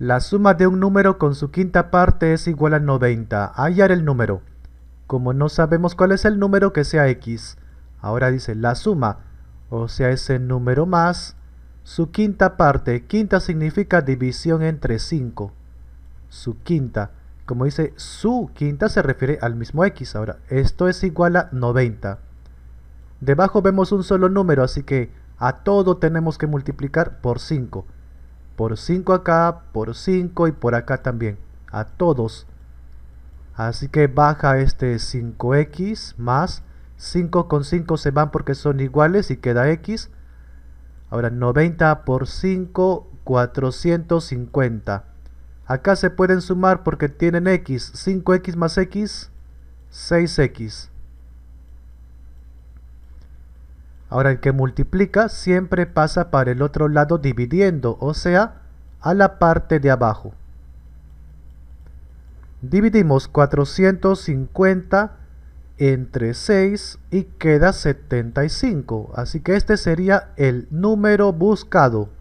La suma de un número con su quinta parte es igual a 90. Hallar el número. Como no sabemos cuál es el número, que sea x. Ahora dice la suma, o sea ese número más, su quinta parte. Quinta significa división entre 5. Su quinta. Como dice su quinta se refiere al mismo x. Ahora, esto es igual a 90. Debajo vemos un solo número, así que a todo tenemos que multiplicar por 5 por 5 acá, por 5 y por acá también, a todos. Así que baja este 5x más 5 con 5 se van porque son iguales y queda x. Ahora 90 por 5, 450. Acá se pueden sumar porque tienen x, 5x más x, 6x. Ahora el que multiplica siempre pasa para el otro lado dividiendo, o sea, a la parte de abajo. Dividimos 450 entre 6 y queda 75, así que este sería el número buscado.